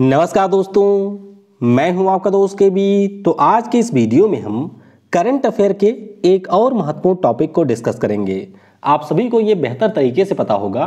नमस्कार दोस्तों मैं हूं आपका दोस्त के बी तो आज के इस वीडियो में हम करंट अफेयर के एक और महत्वपूर्ण टॉपिक को डिस्कस करेंगे आप सभी को ये बेहतर तरीके से पता होगा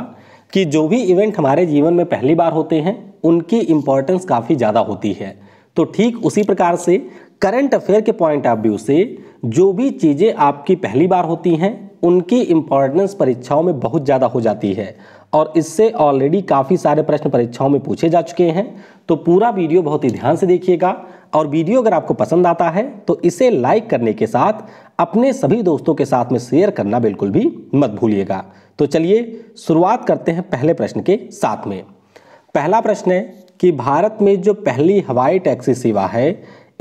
कि जो भी इवेंट हमारे जीवन में पहली बार होते हैं उनकी इम्पोर्टेंस काफ़ी ज़्यादा होती है तो ठीक उसी प्रकार से करंट अफेयर के पॉइंट ऑफ व्यू से जो भी चीज़ें आपकी पहली बार होती हैं उनकी इम्पोर्टेंस परीक्षाओं में बहुत ज़्यादा हो जाती है और इससे ऑलरेडी काफ़ी सारे प्रश्न परीक्षाओं में पूछे जा चुके हैं तो पूरा वीडियो बहुत ही ध्यान से देखिएगा और वीडियो अगर आपको पसंद आता है तो इसे लाइक करने के साथ अपने सभी दोस्तों के साथ में शेयर करना बिल्कुल भी मत भूलिएगा तो चलिए शुरुआत करते हैं पहले प्रश्न के साथ में पहला प्रश्न है कि भारत में जो पहली हवाई टैक्सी सेवा है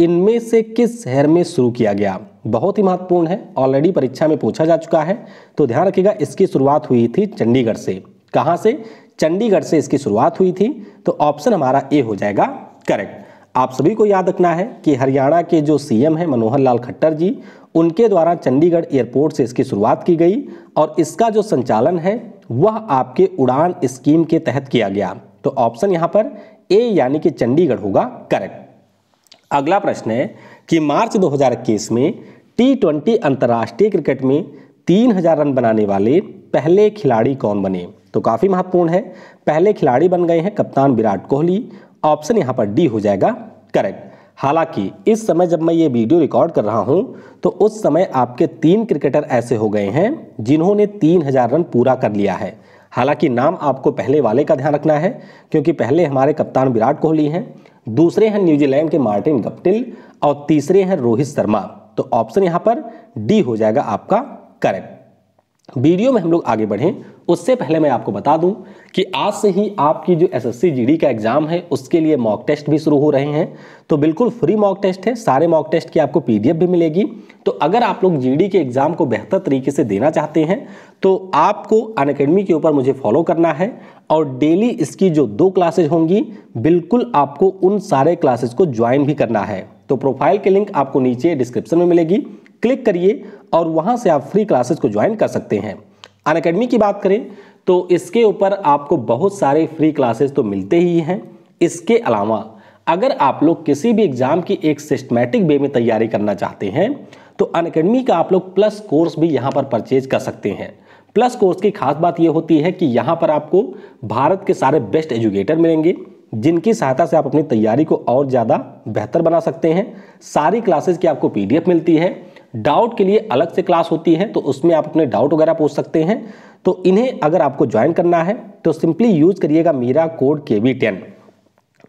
इनमें से किस शहर में शुरू किया गया बहुत ही महत्वपूर्ण है ऑलरेडी परीक्षा में पूछा जा चुका है तो ध्यान रखिएगा इसकी शुरुआत हुई थी चंडीगढ़ से कहाँ से चंडीगढ़ से इसकी शुरुआत हुई थी तो ऑप्शन हमारा ए हो जाएगा करेक्ट आप सभी को याद रखना है कि हरियाणा के जो सीएम हैं मनोहर लाल खट्टर जी उनके द्वारा चंडीगढ़ एयरपोर्ट से इसकी शुरुआत की गई और इसका जो संचालन है वह आपके उड़ान स्कीम के तहत किया गया तो ऑप्शन यहाँ पर ए यानी कि चंडीगढ़ होगा करेक्ट अगला प्रश्न है कि मार्च 2021 में टी ट्वेंटी अंतर्राष्ट्रीय क्रिकेट में 3000 रन बनाने वाले पहले खिलाड़ी कौन बने तो काफ़ी महत्वपूर्ण है पहले खिलाड़ी बन गए हैं कप्तान विराट कोहली ऑप्शन यहाँ पर डी हो जाएगा करेक्ट हालांकि इस समय जब मैं ये वीडियो रिकॉर्ड कर रहा हूं तो उस समय आपके तीन क्रिकेटर ऐसे हो गए हैं जिन्होंने तीन हजार रन पूरा कर लिया है हालांकि नाम आपको पहले वाले का ध्यान रखना है क्योंकि पहले हमारे कप्तान विराट कोहली हैं दूसरे हैं न्यूजीलैंड के मार्टिन गप्टिल और तीसरे हैं रोहित शर्मा तो ऑप्शन यहां पर डी हो जाएगा आपका करेक्ट वीडियो में हम लोग आगे बढ़ें उससे पहले मैं आपको बता दूं कि आज से ही आपकी जो एसएससी जीडी का एग्ज़ाम है उसके लिए मॉक टेस्ट भी शुरू हो रहे हैं तो बिल्कुल फ्री मॉक टेस्ट है सारे मॉक टेस्ट की आपको पीडीएफ भी मिलेगी तो अगर आप लोग जीडी के एग्ज़ाम को बेहतर तरीके से देना चाहते हैं तो आपको अन के ऊपर मुझे फॉलो करना है और डेली इसकी जो दो क्लासेज होंगी बिल्कुल आपको उन सारे क्लासेज को ज्वाइन भी करना है तो प्रोफाइल के लिंक आपको नीचे डिस्क्रिप्शन में मिलेगी क्लिक करिए और वहाँ से आप फ्री क्लासेज को ज्वाइन कर सकते हैं अन अकेडमी की बात करें तो इसके ऊपर आपको बहुत सारे फ्री क्लासेस तो मिलते ही हैं इसके अलावा अगर आप लोग किसी भी एग्ज़ाम की एक सिस्टमेटिक वे में तैयारी करना चाहते हैं तो अन अकेडमी का आप लोग प्लस कोर्स भी यहाँ पर परचेज कर सकते हैं प्लस कोर्स की खास बात यह होती है कि यहाँ पर आपको भारत के सारे बेस्ट एजुकेटर मिलेंगे जिनकी सहायता से आप अपनी तैयारी को और ज़्यादा बेहतर बना सकते हैं सारी क्लासेस की आपको पीडीएफ मिलती है डाउट के लिए अलग से क्लास होती है तो उसमें आप अपने डाउट वगैरह पूछ सकते हैं तो इन्हें अगर आपको ज्वाइन करना है तो सिंपली यूज़ करिएगा मीरा कोड के वी टेन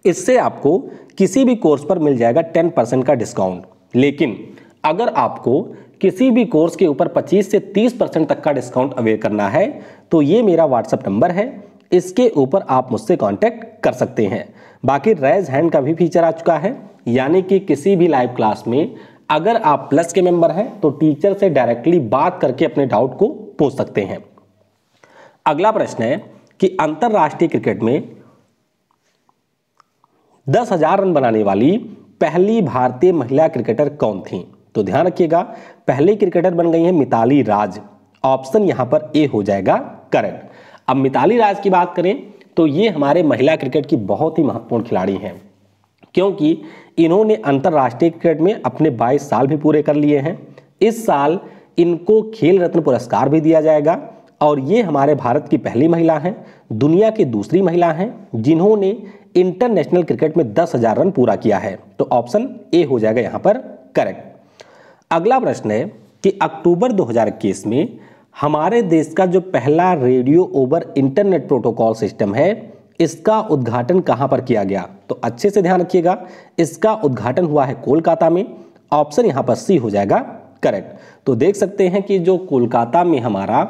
इससे आपको किसी भी कोर्स पर मिल जाएगा टेन परसेंट का डिस्काउंट लेकिन अगर आपको किसी भी कोर्स के ऊपर 25 से 30 परसेंट तक का डिस्काउंट अवेयर करना है तो ये मेरा व्हाट्सअप नंबर है इसके ऊपर आप मुझसे कांटेक्ट कर सकते हैं बाकी रेज हैंड का भी फीचर आ चुका है यानी कि किसी भी लाइव क्लास में अगर आप प्लस के मेंबर हैं तो टीचर से डायरेक्टली बात करके अपने डाउट को पूछ सकते हैं अगला प्रश्न है कि अंतरराष्ट्रीय क्रिकेट में दस हजार रन बनाने वाली पहली भारतीय महिला क्रिकेटर कौन थी तो ध्यान रखिएगा पहली क्रिकेटर बन गई है मिताली राज ऑप्शन यहां पर ए हो जाएगा करेक्ट अब मिताली राज की बात करें तो ये हमारे महिला क्रिकेट की बहुत ही महत्वपूर्ण खिलाड़ी हैं क्योंकि इन्होंने अंतर्राष्ट्रीय क्रिकेट में अपने 22 साल भी पूरे कर लिए हैं इस साल इनको खेल रत्न पुरस्कार भी दिया जाएगा और ये हमारे भारत की पहली महिला हैं दुनिया की दूसरी महिला हैं जिन्होंने इंटरनेशनल क्रिकेट में दस हजार रन पूरा किया है तो ऑप्शन ए हो जाएगा यहाँ पर करेक्ट अगला प्रश्न है कि अक्टूबर 2021 में हमारे देश का जो पहला radio over internet protocol system है इसका उद्घाटन कहां पर किया गया तो अच्छे से ध्यान रखिएगा इसका उद्घाटन हुआ है कोलकाता में ऑप्शन यहां पर सी हो जाएगा करेक्ट तो देख सकते हैं कि जो कोलकाता में हमारा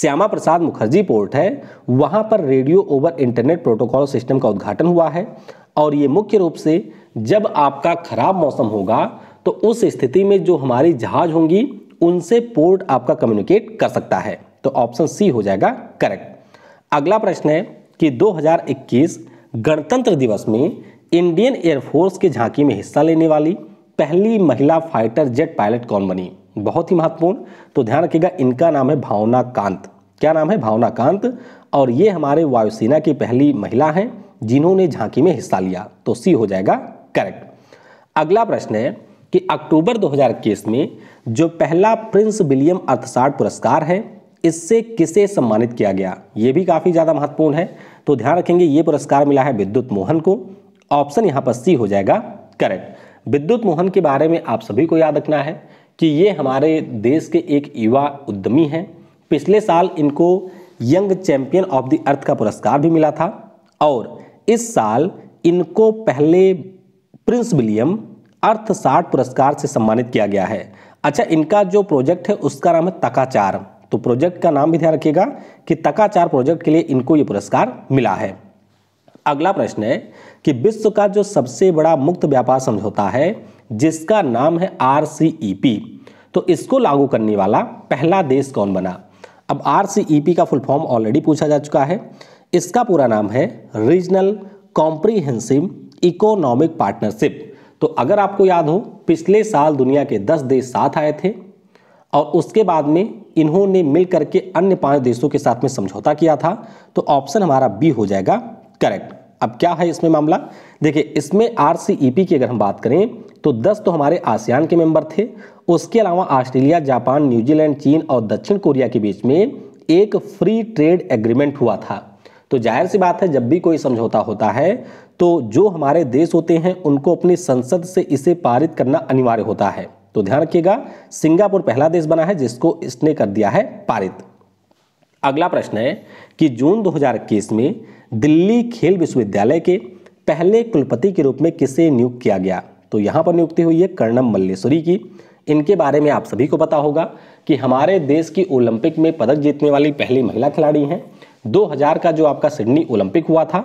श्यामा प्रसाद मुखर्जी पोर्ट है वहां पर radio over internet protocol system का उद्घाटन हुआ है और ये मुख्य रूप से जब आपका खराब मौसम होगा तो उस स्थिति में जो हमारी जहाज होंगी उनसे पोर्ट आपका कम्युनिकेट कर सकता है तो ऑप्शन सी हो जाएगा करेक्ट अगला प्रश्न है कि 2021 गणतंत्र दिवस में इंडियन एयरफोर्स के झांकी में हिस्सा लेने वाली पहली महिला फाइटर जेट पायलट कौन बनी बहुत ही महत्वपूर्ण तो ध्यान रखिएगा इनका नाम है भावना कांत क्या नाम है भावना कांत और ये हमारे वायुसेना की पहली महिला हैं जिन्होंने झांकी में हिस्सा लिया तो सी हो जाएगा करेक्ट अगला प्रश्न है कि अक्टूबर 2021 में जो पहला प्रिंस विलियम अर्थसार्ड पुरस्कार है इससे किसे सम्मानित किया गया ये भी काफ़ी ज़्यादा महत्वपूर्ण है तो ध्यान रखेंगे ये पुरस्कार मिला है विद्युत मोहन को ऑप्शन यहाँ पर सी हो जाएगा करेक्ट विद्युत मोहन के बारे में आप सभी को याद रखना है कि ये हमारे देश के एक युवा उद्यमी हैं पिछले साल इनको young champion of the Earth का पुरस्कार भी मिला था और इस साल इनको पहले प्रिंस विलियम अर्थ साठ पुरस्कार से सम्मानित किया गया है अच्छा इनका जो प्रोजेक्ट है उसका नाम है तकाचार तो प्रोजेक्ट का नाम भी ध्यान रखिएगा कि तकाचार प्रोजेक्ट के लिए इनको ये पुरस्कार मिला है अगला प्रश्न है कि विश्व का जो सबसे बड़ा मुक्त व्यापार समझौता है जिसका नाम है आर तो इसको लागू करने वाला पहला देश कौन बना अब आर का फुल फॉर्म ऑलरेडी पूछा जा चुका है इसका पूरा नाम है रीजनल कॉम्प्रीहेंसिव इकोनॉमिक पार्टनरशिप तो अगर आपको याद हो पिछले साल दुनिया के 10 देश साथ आए थे और उसके बाद में इन्होंने मिलकर के अन्य पांच देशों के साथ में समझौता किया था तो ऑप्शन हमारा बी हो जाएगा करेक्ट अब क्या है इसमें मामला देखिए इसमें आर की अगर हम बात करें तो 10 तो हमारे आसियान के मेंबर थे उसके अलावा ऑस्ट्रेलिया जापान न्यूजीलैंड चीन और दक्षिण कोरिया के बीच में एक फ्री ट्रेड एग्रीमेंट हुआ था तो जाहिर सी बात है जब भी कोई समझौता होता है तो जो हमारे देश होते हैं उनको अपनी संसद से इसे पारित करना अनिवार्य होता है तो ध्यान रखिएगा सिंगापुर पहला देश बना है जिसको इसने कर दिया है पारित अगला प्रश्न है कि जून दो में दिल्ली खेल विश्वविद्यालय के पहले कुलपति के रूप में किसे नियुक्त किया गया तो यहां पर नियुक्ति हुई है कर्णम मल्लेश्वरी की इनके बारे में आप सभी को पता होगा कि हमारे देश की ओलंपिक में पदक जीतने वाली पहली महिला खिलाड़ी हैं 2000 का जो आपका सिडनी ओलंपिक हुआ था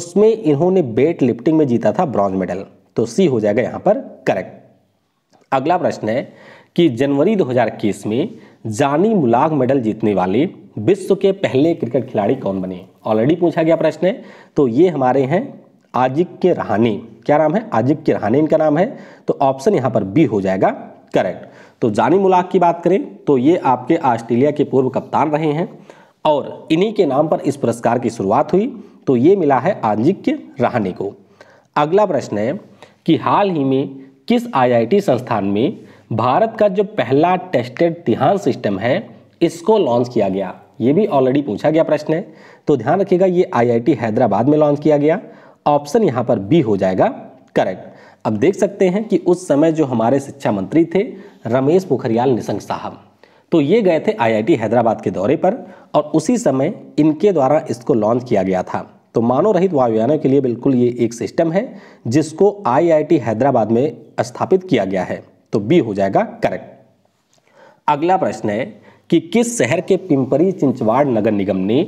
उसमें इन्होंने वेट लिफ्टिंग में जीता था ब्रॉन्ज मेडल तो सी हो जाएगा यहां पर करेक्ट अगला प्रश्न है कि जनवरी 2021 में जानी मुलाग मेडल जीतने वाले विश्व के पहले क्रिकेट खिलाड़ी कौन बने ऑलरेडी पूछा गया प्रश्न है तो ये हमारे हैं आजिक्य रहाने क्या नाम है आजिक्य रहाने इनका नाम है तो ऑप्शन यहाँ पर बी हो जाएगा करेक्ट तो जानी मुलाक की बात करें तो ये आपके ऑस्ट्रेलिया के पूर्व कप्तान रहे हैं और इन्हीं के नाम पर इस पुरस्कार की शुरुआत हुई तो ये मिला है आजिक्य रहाने को अगला प्रश्न है कि हाल ही में किस आईआईटी संस्थान में भारत का जो पहला टेस्टेड तिहान सिस्टम है इसको लॉन्च किया गया ये भी ऑलरेडी पूछा गया प्रश्न है तो ध्यान रखिएगा ये आईआईटी हैदराबाद में लॉन्च किया गया ऑप्शन यहाँ पर बी हो जाएगा करेक्ट अब देख सकते हैं कि उस समय जो हमारे शिक्षा मंत्री थे रमेश पोखरियाल निशंक साहब तो ये गए थे आईआईटी हैदराबाद के दौरे पर और उसी समय इनके द्वारा इसको लॉन्च किया गया था तो मानव रहित वायुयानों के लिए बिल्कुल ये एक सिस्टम है जिसको आईआईटी हैदराबाद में स्थापित किया गया है तो बी हो जाएगा करेक्ट अगला प्रश्न है कि किस शहर के पिंपरी चिंचवाड़ नगर निगम ने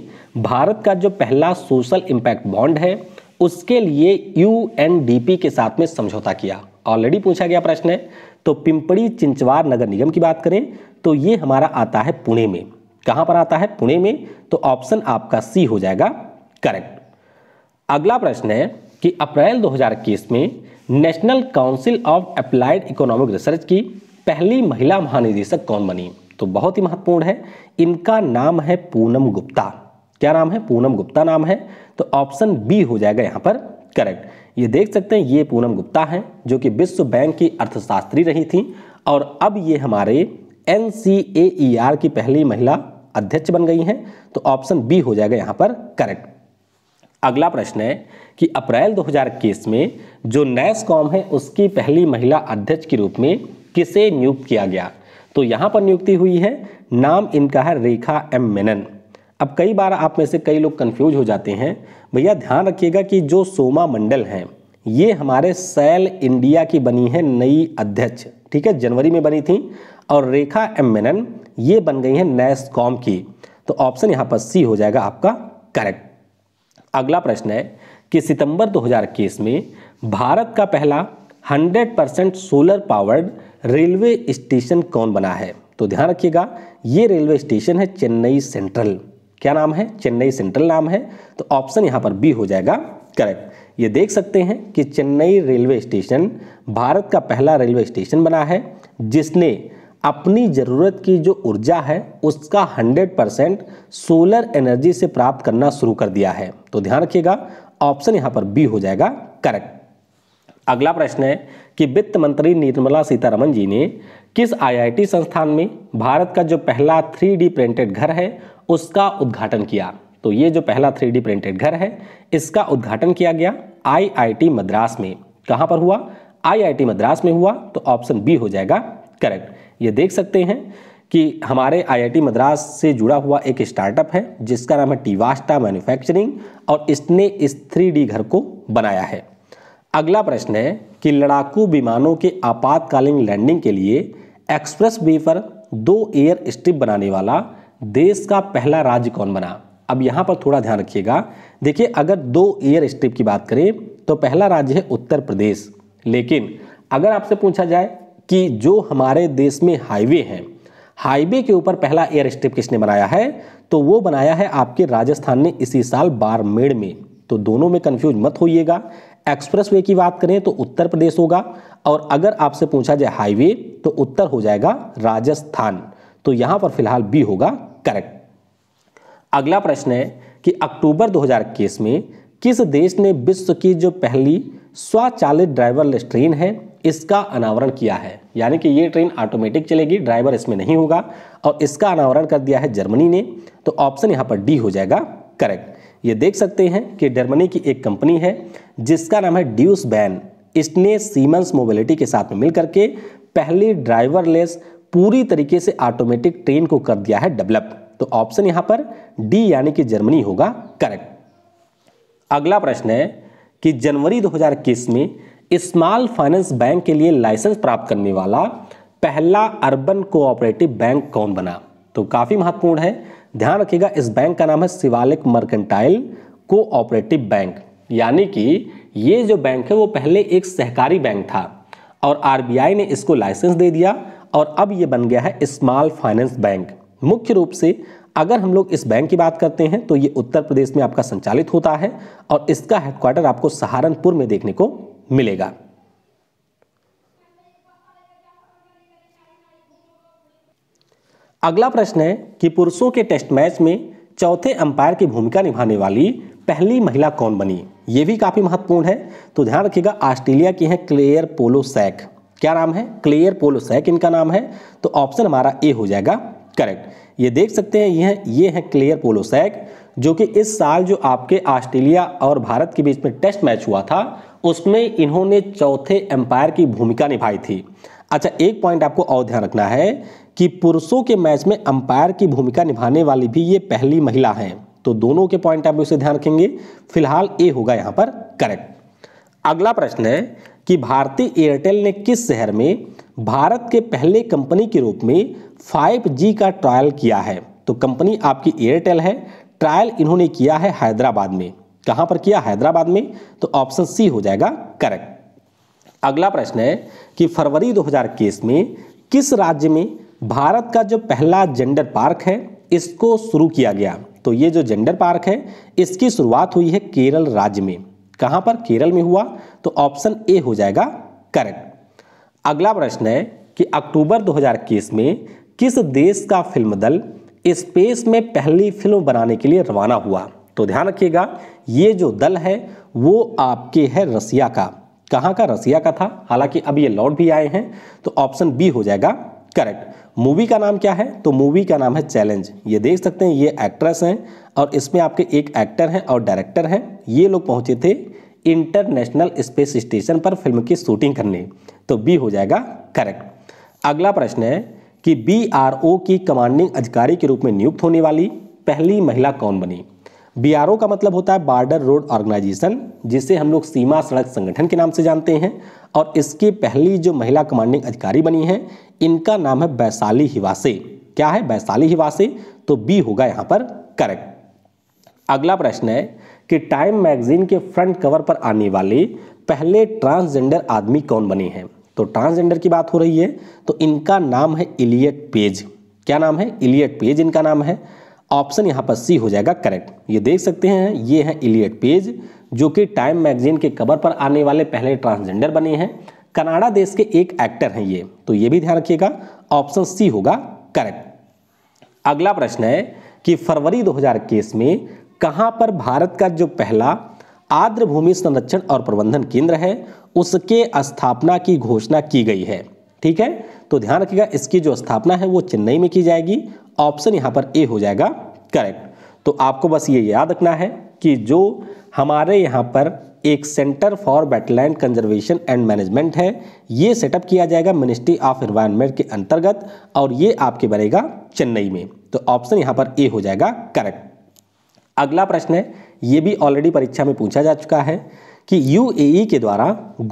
भारत का जो पहला सोशल इम्पैक्ट बॉन्ड है उसके लिए यूएनडीपी के साथ में समझौता किया ऑलरेडी पूछा गया प्रश्न है तो पिंपरी चिंचवाड़ नगर निगम की बात करें तो ये हमारा आता है पुणे में कहां पर आता है पुणे में तो ऑप्शन आपका सी हो जाएगा करेक्ट अगला प्रश्न है कि अप्रैल 2021 में national council of applied economic research की पहली महिला महानिदेशक कौन बनी तो बहुत ही महत्वपूर्ण है इनका नाम है पूनम गुप्ता क्या नाम है पूनम गुप्ता नाम है तो ऑप्शन बी हो जाएगा यहाँ पर करेक्ट ये देख सकते हैं ये पूनम गुप्ता हैं जो कि विश्व बैंक की अर्थशास्त्री रही थी और अब ये हमारे एन की पहली महिला अध्यक्ष बन गई हैं तो ऑप्शन बी हो जाएगा यहाँ पर करेक्ट अगला प्रश्न है कि अप्रैल 2021 में जो नैसकॉम है उसकी पहली महिला अध्यक्ष के रूप में किसे नियुक्त किया गया तो यहाँ पर नियुक्ति हुई है नाम इनका है रेखा एम मेनन अब कई बार आप में से कई लोग कंफ्यूज हो जाते हैं भैया ध्यान रखिएगा कि जो सोमा मंडल हैं ये हमारे सेल इंडिया की बनी है नई अध्यक्ष ठीक है जनवरी में बनी थी और रेखा एम मेनन ये बन गई है नैसकॉम की तो ऑप्शन यहाँ पर सी हो जाएगा आपका करेक्ट अगला प्रश्न है कि सितंबर 2021 में भारत का पहला 100 percent solar powered railway station कौन बना है तो ध्यान रखिएगा ये रेलवे स्टेशन है चेन्नई सेंट्रल क्या नाम है चेन्नई सेंट्रल नाम है तो ऑप्शन यहाँ पर बी हो जाएगा करेक्ट ये देख सकते हैं कि चेन्नई रेलवे स्टेशन भारत का पहला रेलवे स्टेशन बना है जिसने अपनी ज़रूरत की जो ऊर्जा है उसका 100 परसेंट सोलर एनर्जी से प्राप्त करना शुरू कर दिया है तो ध्यान रखिएगा ऑप्शन यहाँ पर बी हो जाएगा करेक्ट अगला प्रश्न है कि वित्त मंत्री निर्मला सीतारमन जी ने किस आईआईटी संस्थान में भारत का जो पहला थ्री प्रिंटेड घर है उसका उद्घाटन किया तो ये जो पहला थ्री प्रिंटेड घर है इसका उद्घाटन किया गया आईआईटी मद्रास में कहां पर हुआ आईआईटी मद्रास में हुआ तो ऑप्शन बी हो जाएगा करेक्ट ये देख सकते हैं कि हमारे आईआईटी मद्रास से जुड़ा हुआ एक स्टार्टअप है जिसका नाम है टीवास्टा मैन्युफैक्चरिंग और इसने इस थ्री घर को बनाया है अगला प्रश्न है कि लड़ाकू विमानों के आपातकालीन लैंडिंग के लिए एक्सप्रेस वे पर दो एयर स्ट्रिप बनाने वाला देश का पहला राज्य कौन बना अब यहाँ पर थोड़ा ध्यान रखिएगा देखिए अगर दो एयर स्ट्रिप की बात करें तो पहला राज्य है उत्तर प्रदेश लेकिन अगर आपसे पूछा जाए कि जो हमारे देश में हाईवे है हाईवे के ऊपर पहला एयर स्ट्रिप किसने बनाया है तो वो बनाया है आपके राजस्थान ने इसी साल बारमेड़ में तो दोनों में कंफ्यूज मत होइएगा एक्सप्रेसवे की बात करें तो उत्तर प्रदेश होगा और अगर आपसे पूछा जाए हाईवे तो उत्तर हो जाएगा राजस्थान तो यहां पर फिलहाल बी होगा करेक्ट अगला प्रश्न है कि अक्टूबर 2021 में किस देश ने विश्व की जो पहली स्वचालित ड्राइवरलेस ट्रेन है इसका अनावरण किया है यानी कि ये ट्रेन ऑटोमेटिक चलेगी ड्राइवर इसमें नहीं होगा और इसका अनावरण कर दिया है जर्मनी ने तो ऑप्शन यहाँ पर डी हो जाएगा करेक्ट ये देख सकते हैं कि जर्मनी की एक कंपनी है जिसका नाम है ड्यूस बैन इसने सीमेंस मोबिलिटी के साथ में मिल करके पहली ड्राइवरलेस पूरी तरीके से ऑटोमेटिक ट्रेन को कर दिया है डेवलप तो ऑप्शन यहां पर डी यानी कि जर्मनी होगा करेक्ट अगला प्रश्न है कि जनवरी 2021 में स्मॉल फाइनेंस बैंक के लिए लाइसेंस प्राप्त करने वाला पहला अर्बन कोऑपरेटिव बैंक कौन बना तो काफ़ी महत्वपूर्ण है ध्यान रखिएगा इस बैंक का नाम है शिवालिक मर्केंटाइल कोऑपरेटिव बैंक यानी कि ये जो बैंक है वो पहले एक सहकारी बैंक था और आरबीआई ने इसको लाइसेंस दे दिया और अब ये बन गया है स्मॉल फाइनेंस बैंक मुख्य रूप से अगर हम लोग इस बैंक की बात करते हैं तो ये उत्तर प्रदेश में आपका संचालित होता है और इसका हेडक्वार्टर आपको सहारनपुर में देखने को मिलेगा अगला प्रश्न है कि पुरुषों के टेस्ट मैच में चौथे अंपायर की भूमिका निभाने वाली पहली महिला कौन बनी ये भी काफ़ी महत्वपूर्ण है तो ध्यान रखिएगा ऑस्ट्रेलिया की है क्लेयर पोलो सैक क्या नाम है क्लेयर पोलो सैक इनका नाम है तो ऑप्शन हमारा ए हो जाएगा करेक्ट ये देख सकते हैं यह है ये है क्लेयर पोलोसैक जो कि इस साल जो आपके ऑस्ट्रेलिया और भारत के बीच में टेस्ट मैच हुआ था उसमें इन्होंने चौथे एम्पायर की भूमिका निभाई थी अच्छा एक पॉइंट आपको और ध्यान रखना है कि पुरुषों के मैच में अंपायर की भूमिका निभाने वाली भी ये पहली महिला हैं तो दोनों के पॉइंट आप इसे ध्यान रखेंगे फिलहाल ए होगा यहाँ पर करेक्ट अगला प्रश्न है कि भारतीय एयरटेल ने किस शहर में भारत के पहले कंपनी के रूप में 5G का ट्रायल किया है तो कंपनी आपकी एयरटेल है ट्रायल इन्होंने किया है हैदराबाद में कहाँ पर किया हैदराबाद में तो ऑप्शन सी हो जाएगा करेक्ट अगला प्रश्न है कि फरवरी 2021 में किस राज्य में भारत का जो पहला जेंडर पार्क है इसको शुरू किया गया तो ये जो जेंडर पार्क है इसकी शुरुआत हुई है केरल राज्य में कहाँ पर केरल में हुआ तो ऑप्शन ए हो जाएगा करेक्ट अगला प्रश्न है कि अक्टूबर 2021 में किस देश का फिल्म दल स्पेस में पहली फिल्म बनाने के लिए रवाना हुआ तो ध्यान रखिएगा ये जो दल है वो आपके है रसिया का कहाँ का रसिया का था हालांकि अब ये लौट भी आए हैं तो ऑप्शन बी हो जाएगा करेक्ट मूवी का नाम क्या है तो मूवी का नाम है चैलेंज ये देख सकते हैं ये एक्ट्रेस हैं और इसमें आपके एक एक्टर हैं और डायरेक्टर हैं ये लोग पहुंचे थे इंटरनेशनल स्पेस स्टेशन पर फिल्म की शूटिंग करने तो बी हो जाएगा करेक्ट अगला प्रश्न है कि बी की कमांडिंग अधिकारी के रूप में नियुक्त होने वाली पहली महिला कौन बनी ओ का मतलब होता है बॉर्डर रोड ऑर्गेनाइजेशन जिसे हम लोग सीमा सड़क संगठन के नाम से जानते हैं और इसकी पहली जो महिला कमांडिंग अधिकारी बनी है इनका नाम है वैशाली हिवासे क्या है वैशाली हिवासे तो बी होगा यहाँ पर करेक्ट अगला प्रश्न है कि टाइम मैगजीन के फ्रंट कवर पर आने वाले पहले ट्रांसजेंडर आदमी कौन बने हैं तो ट्रांसजेंडर की बात हो रही है तो इनका नाम है इलियट पेज क्या नाम है इलियट पेज इनका नाम है ऑप्शन यहाँ पर सी हो जाएगा करेक्ट ये देख सकते हैं ये है इलियट पेज जो कि टाइम मैगजीन के कवर पर आने वाले पहले ट्रांसजेंडर बने हैं कनाडा देश के एक एक्टर हैं ये तो ये भी ध्यान रखिएगा ऑप्शन सी होगा करेक्ट अगला प्रश्न है कि फरवरी 2021 में कहाँ पर भारत का जो पहला आर्द्र भूमि संरक्षण और प्रबंधन केंद्र है उसके स्थापना की घोषणा की गई है ठीक है तो ध्यान रखिएगा इसकी जो स्थापना है वो चेन्नई में की जाएगी ऑप्शन यहाँ पर ए हो जाएगा करेक्ट तो आपको बस ये याद रखना है कि जो हमारे यहाँ पर एक centre for wetland conservation and management है ये सेटअप किया जाएगा मिनिस्ट्री ऑफ इन्वायरमेंट के अंतर्गत और ये आपके बनेगा चेन्नई में तो ऑप्शन यहाँ पर ए हो जाएगा करेक्ट अगला प्रश्न है ये भी ऑलरेडी परीक्षा में पूछा जा चुका है कि यूएई e के द्वारा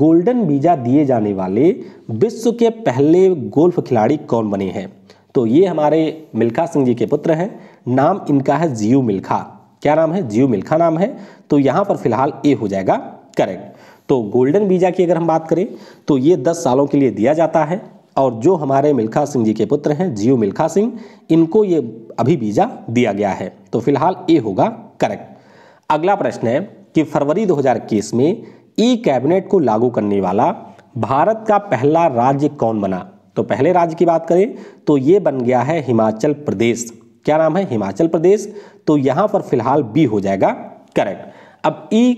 गोल्डन वीज़ा दिए जाने वाले विश्व के पहले गोल्फ खिलाड़ी कौन बने हैं तो ये हमारे मिल्खा सिंह जी के पुत्र हैं नाम इनका है जियू मिल्खा क्या नाम है जियो मिल्खा नाम है तो यहाँ पर फिलहाल ए हो जाएगा करेक्ट तो गोल्डन वीज़ा की अगर हम बात करें तो ये दस सालों के लिए दिया जाता है और जो हमारे मिल्खा सिंह जी के पुत्र हैं जियो मिल्खा सिंह इनको ये अभी वीज़ा दिया गया है तो फिलहाल ए होगा करेक्ट अगला प्रश्न है कि फरवरी 2021 में ई कैबिनेट को लागू करने वाला भारत का पहला राज्य कौन बना तो पहले राज्य की बात करें तो ये बन गया है हिमाचल प्रदेश क्या नाम है हिमाचल प्रदेश तो यहां पर फिलहाल बी हो जाएगा करेक्ट अब ई e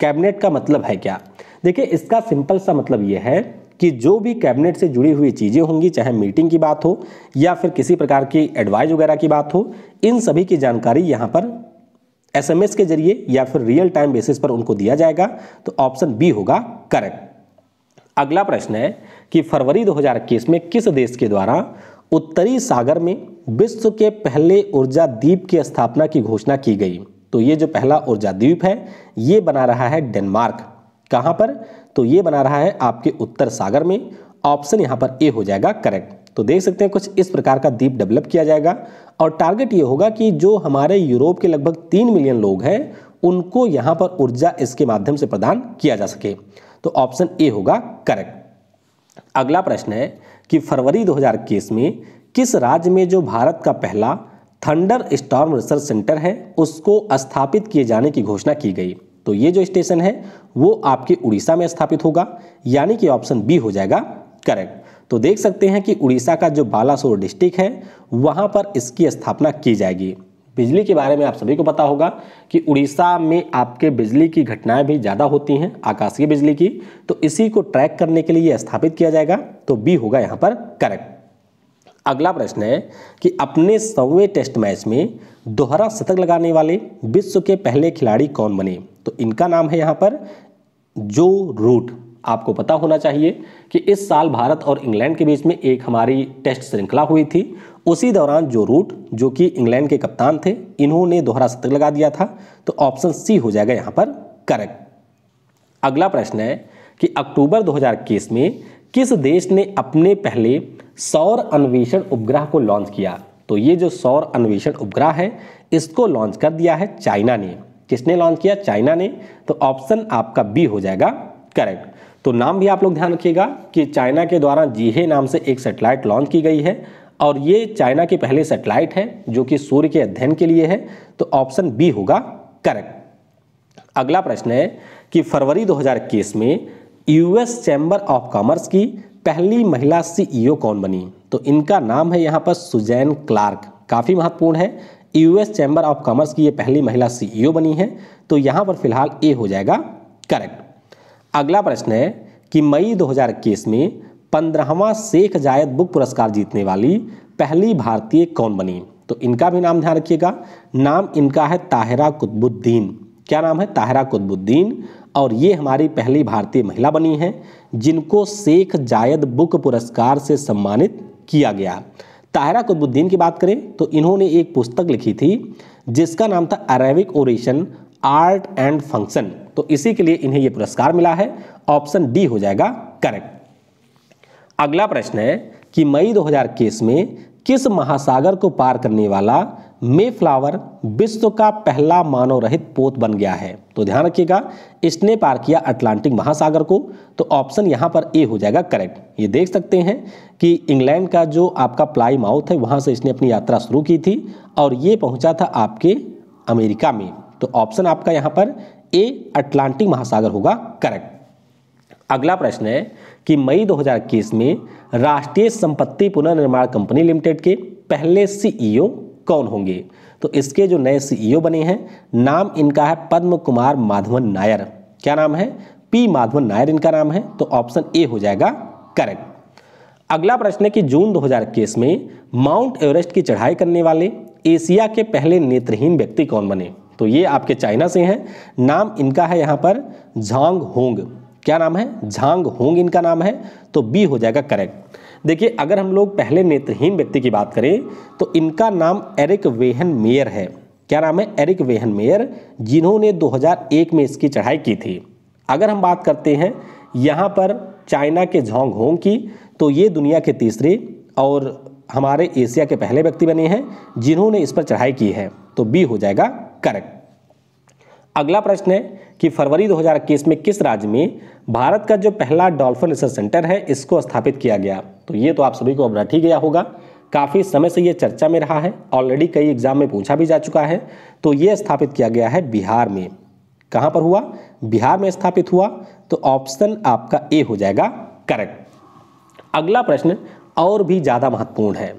कैबिनेट का मतलब है क्या देखिए इसका सिंपल सा मतलब यह है कि जो भी कैबिनेट से जुड़ी हुई चीज़ें होंगी चाहे मीटिंग की बात हो या फिर किसी प्रकार की एडवाइज वगैरह की बात हो इन सभी की जानकारी यहाँ पर एसएमएस के जरिए या फिर रियल टाइम बेसिस पर उनको दिया जाएगा तो ऑप्शन बी होगा करेक्ट अगला प्रश्न है कि फरवरी 2021 में किस देश के द्वारा उत्तरी सागर में विश्व के पहले ऊर्जा द्वीप की स्थापना की घोषणा की गई तो ये जो पहला ऊर्जा द्वीप है ये बना रहा है डेनमार्क कहाँ पर तो ये बना रहा है आपके उत्तर सागर में ऑप्शन यहाँ पर ए हो जाएगा करेक्ट तो देख सकते हैं कुछ इस प्रकार का द्वीप डेवलप किया जाएगा और टारगेट ये होगा कि जो हमारे यूरोप के लगभग तीन मिलियन लोग हैं उनको यहाँ पर ऊर्जा इसके माध्यम से प्रदान किया जा सके तो ऑप्शन ए होगा करेक्ट अगला प्रश्न है कि फरवरी 2021 में किस राज्य में जो भारत का पहला थंडर स्टॉर्म रिसर्च सेंटर है उसको स्थापित किए जाने की घोषणा की गई तो ये जो स्टेशन है वो आपके उड़ीसा में स्थापित होगा यानी कि ऑप्शन बी हो जाएगा करेक्ट तो देख सकते हैं कि उड़ीसा का जो बालासोर डिस्ट्रिक्ट है वहाँ पर इसकी स्थापना की जाएगी बिजली के बारे में आप सभी को पता होगा कि उड़ीसा में आपके बिजली की घटनाएं भी ज़्यादा होती हैं आकाशीय बिजली की तो इसी को ट्रैक करने के लिए स्थापित किया जाएगा तो बी होगा यहाँ पर करेक्ट अगला प्रश्न है कि अपने सौवे टेस्ट मैच में दोहरा शतक लगाने वाले विश्व के पहले खिलाड़ी कौन बने तो इनका नाम है यहाँ पर जो रूट आपको पता होना चाहिए कि इस साल भारत और इंग्लैंड के बीच में एक हमारी टेस्ट श्रृंखला हुई थी उसी दौरान जो रूट जो कि इंग्लैंड के कप्तान थे इन्होंने दोहरा शतक लगा दिया था तो ऑप्शन सी हो जाएगा यहाँ पर करेक्ट अगला प्रश्न है कि अक्टूबर 2021 में किस देश ने अपने पहले सौर अन्वेषण उपग्रह को लॉन्च किया तो ये जो सौर अन्वेषण उपग्रह है इसको लॉन्च कर दिया है चाइना ने किसने लॉन्च किया चाइना ने तो ऑप्शन आपका बी हो जाएगा करेक्ट तो नाम भी आप लोग ध्यान रखिएगा कि चाइना के द्वारा जीहे नाम से एक सेटेलाइट लॉन्च की गई है और ये चाइना की पहली सेटेलाइट है जो कि सूर्य के अध्ययन के लिए है तो ऑप्शन बी होगा करेक्ट अगला प्रश्न है कि फरवरी 2021 में यूएस चैम्बर ऑफ कॉमर्स की पहली महिला सीईओ कौन बनी तो इनका नाम है यहाँ पर सुजैन क्लार्क काफ़ी महत्वपूर्ण है यूएस चैम्बर ऑफ कॉमर्स की ये पहली महिला सीईओ बनी है तो यहाँ पर फिलहाल ए हो जाएगा करेक्ट अगला प्रश्न है कि मई 2021 में पंद्रहवा शेख जायद बुक पुरस्कार जीतने वाली पहली भारतीय कौन बनी तो इनका भी नाम ध्यान रखिएगा नाम इनका है ताहिरा कुतबुद्दीन क्या नाम है ताहिरा कुतबुद्दीन और ये हमारी पहली भारतीय महिला बनी है जिनको शेख जायद बुक पुरस्कार से सम्मानित किया गया ताहिरा कुतबुद्दीन की बात करें तो इन्होंने एक पुस्तक लिखी थी जिसका नाम था Arabic oration art and function तो इसी के लिए इन्हें यह पुरस्कार मिला है ऑप्शन डी हो जाएगा करेक्ट अगला प्रश्न है कि मई 2021 में किस महासागर को पार करने वाला मे फ्लावर विश्व का पहला मानव रहित पोत बन गया है तो ध्यान रखिएगा इसने पार किया अटलांटिक महासागर को तो ऑप्शन यहां पर ए हो जाएगा करेक्ट ये देख सकते हैं कि इंग्लैंड का जो आपका प्लाई माउथ है वहां से इसने अपनी यात्रा शुरू की थी और ये पहुंचा था आपके अमेरिका में तो ऑप्शन आपका यहां पर ए अटलांटिक महासागर होगा करेक्ट अगला प्रश्न है कि मई 2021 में राष्ट्रीय संपत्ति पुनर्निर्माण कंपनी लिमिटेड के पहले सीईओ कौन होंगे तो इसके जो नए सीईओ बने हैं नाम इनका है पद्म कुमार माधवन नायर क्या नाम है पी माधवन नायर इनका नाम है तो ऑप्शन ए हो जाएगा करेक्ट अगला प्रश्न है कि जून 2021 में माउंट एवरेस्ट की चढ़ाई करने वाले एशिया के पहले नेत्रहीन व्यक्ति कौन बने तो ये आपके चाइना से हैं नाम इनका है यहाँ पर झांग होंग क्या नाम है झांग होंग इनका नाम है तो बी हो जाएगा करेक्ट देखिए अगर हम लोग पहले नेत्रहीन व्यक्ति की बात करें तो इनका नाम एरिक वेहन मेयर है क्या नाम है एरिक वेहन मेयर जिन्होंने 2001 में इसकी चढ़ाई की थी अगर हम बात करते हैं यहाँ पर चाइना के झोंग होंग की तो ये दुनिया के तीसरे और हमारे एशिया के पहले व्यक्ति बने हैं जिन्होंने इस पर चढ़ाई की है तो बी हो जाएगा करेक्ट अगला प्रश्न है कि फरवरी 2021 में किस राज्य में भारत का जो पहला डॉल्फिन रिसर्च सेंटर है इसको स्थापित किया गया तो ये तो आप सभी को अब रट ही गया होगा काफ़ी समय से ये चर्चा में रहा है ऑलरेडी कई एग्जाम में पूछा भी जा चुका है तो ये स्थापित किया गया है बिहार में कहाँ पर हुआ बिहार में स्थापित हुआ तो ऑप्शन आपका ए हो जाएगा करेक्ट अगला प्रश्न और भी ज़्यादा महत्वपूर्ण है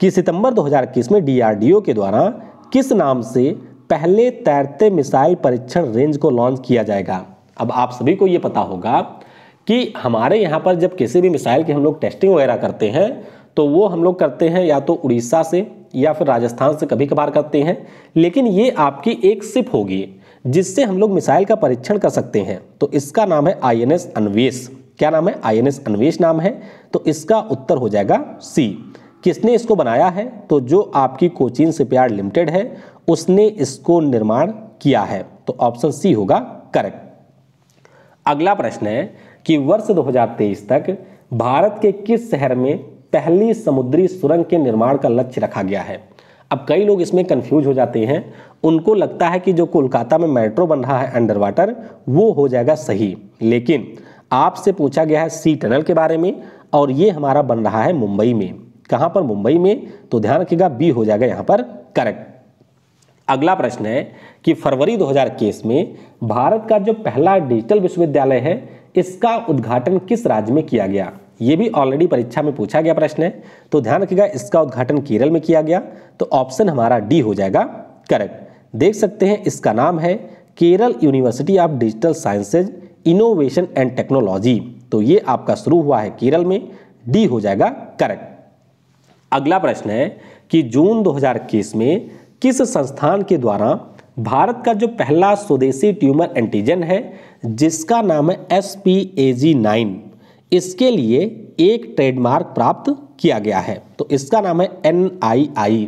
कि सितंबर 2021 में डीआरडीओ के द्वारा किस नाम से पहले तैरते मिसाइल परीक्षण रेंज को लॉन्च किया जाएगा अब आप सभी को ये पता होगा कि हमारे यहाँ पर जब किसी भी मिसाइल की हम लोग टेस्टिंग वगैरह करते हैं तो वो हम लोग करते हैं या तो उड़ीसा से या फिर राजस्थान से कभी कभार करते हैं लेकिन ये आपकी एक सिप होगी जिससे हम लोग मिसाइल का परीक्षण कर सकते हैं तो इसका नाम है आई एन एस अनवेश क्या नाम है आई एन एस अनवेश नाम है तो इसका उत्तर हो जाएगा सी किसने इसको बनाया है तो जो आपकी कोचिन सिपयार्ड लिमिटेड है उसने इसको निर्माण किया है तो ऑप्शन सी होगा करेक्ट अगला प्रश्न है कि वर्ष 2023 तक भारत के किस शहर में पहली समुद्री सुरंग के निर्माण का लक्ष्य रखा गया है अब कई लोग इसमें कंफ्यूज हो जाते हैं उनको लगता है कि जो कोलकाता में मेट्रो बन रहा है अंडर वाटर वो हो जाएगा सही लेकिन आपसे पूछा गया है सी टनल के बारे में और ये हमारा बन रहा है मुंबई में कहां पर मुंबई में तो ध्यान रखिएगा बी हो जाएगा यहां पर करेक्ट अगला प्रश्न है कि फरवरी 2021 में भारत का जो पहला डिजिटल विश्वविद्यालय है इसका उद्घाटन किस राज्य में किया गया ये भी ऑलरेडी परीक्षा में पूछा गया प्रश्न है तो ध्यान रखिएगा इसका उद्घाटन केरल में किया गया तो ऑप्शन हमारा डी हो जाएगा करेक्ट देख सकते हैं इसका नाम है Kerala university of digital sciences innovation and technology तो ये आपका शुरू हुआ है केरल में डी हो जाएगा करेक्ट अगला प्रश्न है कि जून दो में किस संस्थान के द्वारा भारत का जो पहला स्वदेशी ट्यूमर एंटीजन है जिसका नाम है S P A G nine इसके लिए एक ट्रेडमार्क प्राप्त किया गया है तो इसका नाम है एन आई आई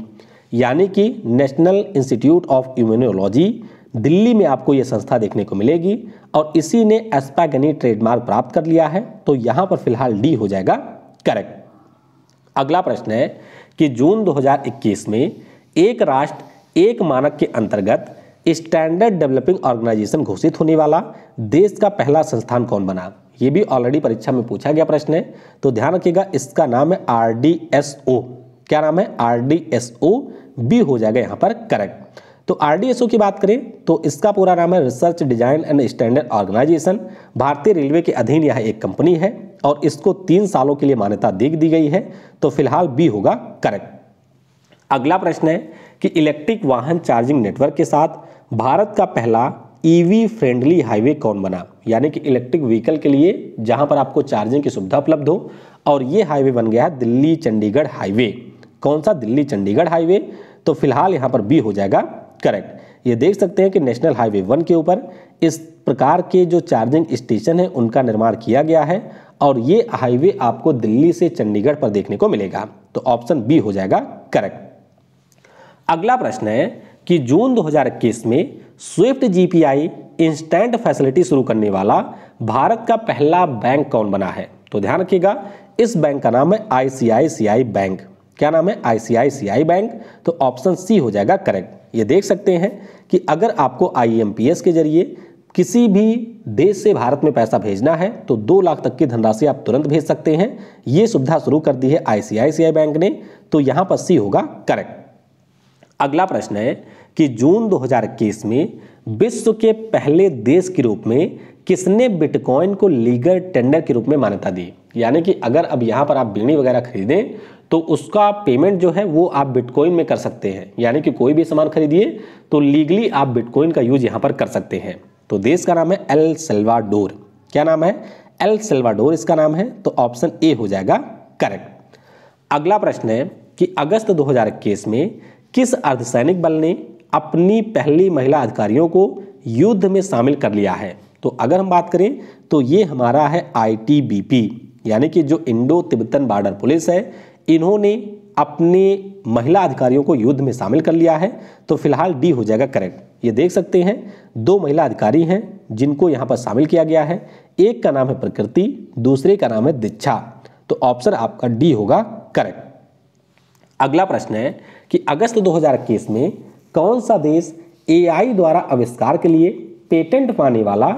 यानी कि national institute of immunology Delhi में आपको यह संस्था देखने को मिलेगी और इसी ने एस्पागनी ट्रेडमार्क प्राप्त कर लिया है तो यहाँ पर फिलहाल डी हो जाएगा करेक्ट अगला प्रश्न है कि जून 2021 में एक राष्ट्र एक मानक के अंतर्गत स्टैंडर्ड डेवलपिंग ऑर्गेनाइजेशन घोषित होने वाला देश का पहला संस्थान कौन बना ये भी ऑलरेडी परीक्षा में पूछा गया प्रश्न है तो ध्यान रखिएगा इसका नाम है आर क्या नाम है आर बी हो जाएगा यहाँ पर करेक्ट तो ओ की बात करें तो इसका पूरा नाम है research design and standard organisation भारतीय रेलवे के अधीन यह एक कंपनी है और इसको तीन सालों के लिए मान्यता दे दी गई है तो फिलहाल बी होगा करेक्ट अगला प्रश्न है कि इलेक्ट्रिक वाहन चार्जिंग नेटवर्क के साथ भारत का पहला ईवी फ्रेंडली हाईवे कौन बना यानी कि इलेक्ट्रिक व्हीकल के लिए जहां पर आपको चार्जिंग की सुविधा उपलब्ध हो और ये हाईवे बन गया है दिल्ली चंडीगढ़ हाईवे कौन सा दिल्ली चंडीगढ़ हाईवे तो फिलहाल यहाँ पर बी हो जाएगा करेक्ट ये देख सकते हैं कि नेशनल हाईवे वन के ऊपर इस प्रकार के जो चार्जिंग स्टेशन है उनका निर्माण किया गया है और ये हाईवे आपको दिल्ली से चंडीगढ़ पर देखने को मिलेगा तो ऑप्शन बी हो जाएगा करेक्ट अगला प्रश्न है कि जून 2021 में स्विफ्ट जीपीआई इंस्टेंट फैसिलिटी शुरू करने वाला भारत का पहला बैंक कौन बना है तो ध्यान रखिएगा इस बैंक का नाम है आईसीआईसीआई बैंक क्या नाम है आईसीआईसीआई बैंक तो ऑप्शन सी हो जाएगा करेक्ट ये देख सकते हैं कि अगर आपको आईएमपीएस के जरिए किसी भी देश से भारत में पैसा भेजना है तो दो लाख तक की धनराशि आप तुरंत भेज सकते हैं ये सुविधा शुरू कर दी है आईसीआईसीआई बैंक ने तो यहाँ पर सी होगा करेक्ट अगला प्रश्न है कि जून 2021 में विश्व के पहले देश के रूप में किसने बिटकॉइन को लीगल टेंडर के रूप में मान्यता दी यानी कि अगर अब यहाँ पर आप बीड़ी वगैरह खरीदें तो उसका पेमेंट जो है वो आप बिटकॉइन में कर सकते हैं यानी कि कोई भी सामान खरीदिए तो लीगली आप बिटकॉइन का यूज यहाँ पर कर सकते हैं तो देश का नाम है एल सेल्वाडोर क्या नाम है एल सेल्वाडोर इसका नाम है तो ऑप्शन ए हो जाएगा करेक्ट अगला प्रश्न है कि अगस्त दो में किस अर्धसैनिक बल ने अपनी पहली महिला अधिकारियों को युद्ध में शामिल कर लिया है तो अगर हम बात करें तो ये हमारा है आईटीबीपी यानी कि जो इंडो तिब्बतन बॉर्डर पुलिस है इन्होंने अपने महिला अधिकारियों को युद्ध में शामिल कर लिया है तो फिलहाल डी हो जाएगा करेक्ट ये देख सकते हैं दो महिला अधिकारी हैं जिनको यहाँ पर शामिल किया गया है एक का नाम है प्रकृति दूसरे का नाम है दीक्षा तो ऑप्शन आपका डी होगा करेक्ट अगला प्रश्न है कि अगस्त 2021 में कौन सा देश एआई द्वारा आविष्कार के लिए पेटेंट पाने वाला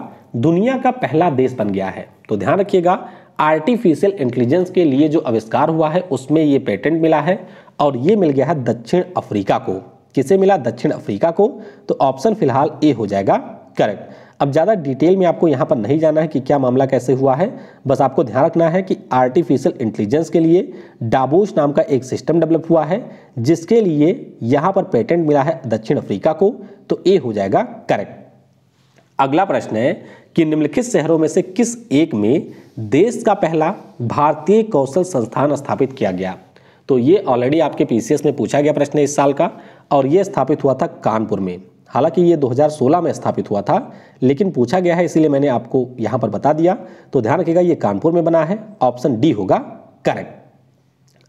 दुनिया का पहला देश बन गया है तो ध्यान रखिएगा आर्टिफिशियल इंटेलिजेंस के लिए जो आविष्कार हुआ है उसमें ये पेटेंट मिला है और ये मिल गया है दक्षिण अफ्रीका को किसे मिला दक्षिण अफ्रीका को तो ऑप्शन फिलहाल ए हो जाएगा करेक्ट अब ज़्यादा डिटेल में आपको यहाँ पर नहीं जाना है कि क्या मामला कैसे हुआ है बस आपको ध्यान रखना है कि आर्टिफिशियल इंटेलिजेंस के लिए डाबोस नाम का एक सिस्टम डेवलप हुआ है जिसके लिए यहाँ पर पेटेंट मिला है दक्षिण अफ्रीका को तो ए हो जाएगा करेक्ट अगला प्रश्न है कि निम्नलिखित शहरों में से किस एक में देश का पहला भारतीय कौशल संस्थान स्थापित किया गया तो ये ऑलरेडी आपके पीसीएस में पूछा गया प्रश्न इस साल का और ये स्थापित हुआ था कानपुर में हालांकि ये 2016 में स्थापित हुआ था लेकिन पूछा गया है इसीलिए मैंने आपको यहां पर बता दिया तो ध्यान रखिएगा ये कानपुर में बना है ऑप्शन डी होगा करेक्ट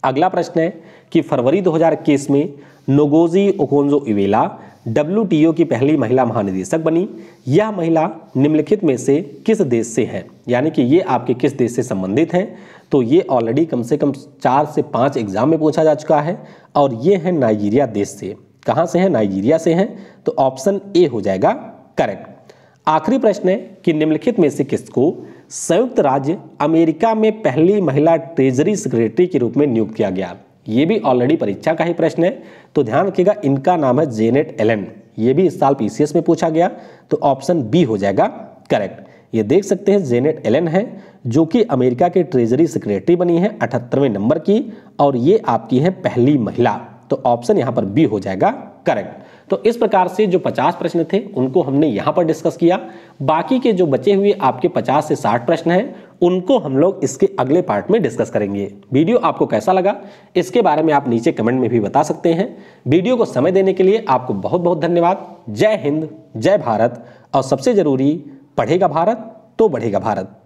अगला प्रश्न है कि फरवरी 2021 में नोगोजी ओकोजो इवेला डब्ल्यू की पहली महिला महानिदेशक बनी यह महिला निम्नलिखित में से किस देश से है यानी कि ये आपके किस देश से संबंधित है तो ये ऑलरेडी कम से कम चार से पाँच एग्जाम में पूछा जा चुका है और ये है नाइजीरिया देश से कहाँ से हैं नाइजीरिया से हैं तो ऑप्शन ए हो जाएगा करेक्ट आखिरी प्रश्न है कि निम्नलिखित में से किसको संयुक्त राज्य अमेरिका में पहली महिला ट्रेजरी सेक्रेटरी के रूप में नियुक्त किया गया ये भी ऑलरेडी परीक्षा का ही प्रश्न है तो ध्यान रखिएगा इनका नाम है जेनेट एलन ये भी इस साल पीसीएस में पूछा गया तो ऑप्शन बी हो जाएगा करेक्ट ये देख सकते हैं जेनेट एलन है जो कि अमेरिका के ट्रेजरी सेक्रेटरी बनी है अठहत्तरवें नंबर की और ये आपकी है पहली महिला तो ऑप्शन यहां पर बी हो जाएगा करेक्ट तो इस प्रकार से जो 50 प्रश्न थे उनको हमने यहां पर डिस्कस किया बाकी के जो बचे हुए आपके 50 से 60 प्रश्न हैं उनको हम लोग इसके अगले पार्ट में डिस्कस करेंगे वीडियो आपको कैसा लगा इसके बारे में आप नीचे कमेंट में भी बता सकते हैं वीडियो को समय देने के लिए आपको बहुत बहुत धन्यवाद जय हिंद जय भारत और सबसे ज़रूरी पढ़ेगा भारत तो बढ़ेगा भारत